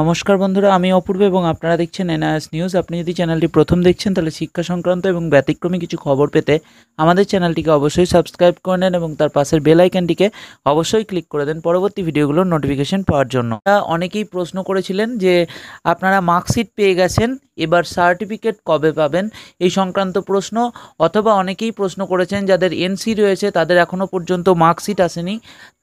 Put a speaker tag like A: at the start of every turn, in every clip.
A: নমস্কার বন্ধুরা আমি অপূর্ব এবং আপনারা দেখছেন এনআইএস নিউজ আপনি যদি চ্যানেলটি প্রথম দেখছেন তাহলে শিক্ষা সংক্রান্ত এবং ব্যতিক্রমী কিছু খবর পেতে আমাদের চ্যানেলটিকে অবশ্যই সাবস্ক্রাইব করে নেন এবং তার পাশের বেল আইকনটিকে অবশ্যই ক্লিক করে দেন পরবর্তী ভিডিওগুলোর নোটিফিকেশন পাওয়ার জন্য অনেকেই প্রশ্ন করেছিলেন যে আপনারা মার্কশিট পেয়ে গেছেন এবার সার্টিফিকেট কবে পাবেন এই সংক্রান্ত প্রশ্ন অথবা অনেকেই প্রশ্ন করেছেন যাদের এনসি রয়েছে তাদের এখনও পর্যন্ত মার্কশিট আসেনি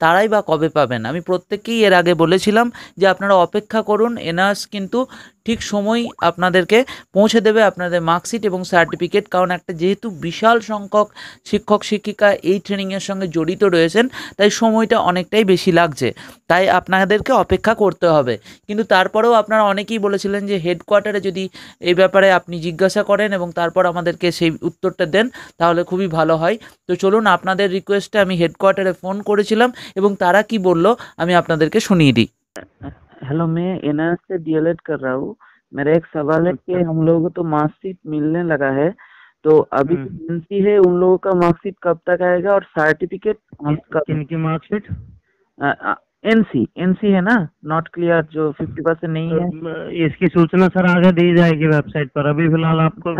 A: তারাই বা কবে পাবেন আমি প্রত্যেককেই এর আগে বলেছিলাম যে আপনারা অপেক্ষা করুন এনার্স কিন্তু ঠিক সময় আপনাদেরকে পৌঁছে দেবে আপনাদের মার্কশিট এবং সার্টিফিকেট কারণ একটা যেহেতু বিশাল সংখ্যক শিক্ষক শিক্ষিকা এই ট্রেনিংয়ের সঙ্গে জড়িত রয়েছেন তাই সময়টা অনেকটাই বেশি লাগছে তাই আপনাদেরকে অপেক্ষা করতে হবে কিন্তু তারপরেও আপনারা অনেকেই বলেছিলেন যে হেডকোয়ার্টারে যদি এই ব্যাপারে আপনি জিজ্ঞাসা করেন এবং তারপর আমাদেরকে সেই উত্তরটা দেন তাহলে খুবই ভালো হয় তো চলুন আপনাদের রিকোয়েস্টে আমি হেডকোয়ার্টারে ফোন করেছিলাম এবং তারা কি বলল আমি আপনাদেরকে শুনিয়ে দিই
B: हेलो मैं एनआर से डीएलएड कर रहा हूँ मेरा एक सवाल है कि अच्छा। हम लोगों को तो मार्कशीट मिलने लगा है तो अभी हम्म। एजेंसी है उन लोगों का मार्कशीट कब तक आएगा और सर्टिफिकेट किनकी marksheet NC C N C not clear जो फिफ्टी परसेंट नहीं तो है इसकी सूचना सर आगे दी जाएगी वेबसाइट पर अभी फिलहाल आपको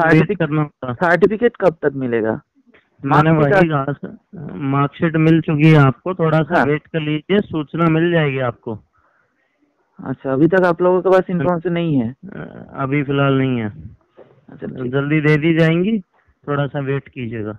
B: सर्टिफिकेट कब तक मिलेगा मैंने वही कहा मार्कशीट मिल चुकी है आपको थोड़ा सा वेट हाँ। कर लीजिए सूचना मिल जाएगी आपको अच्छा अभी तक आप लोगों के पास इन्फॉर्मेशन नहीं है अभी फिलहाल नहीं है अच्छा जल्दी दे दी जाएंगी थोड़ा सा वेट कीजिएगा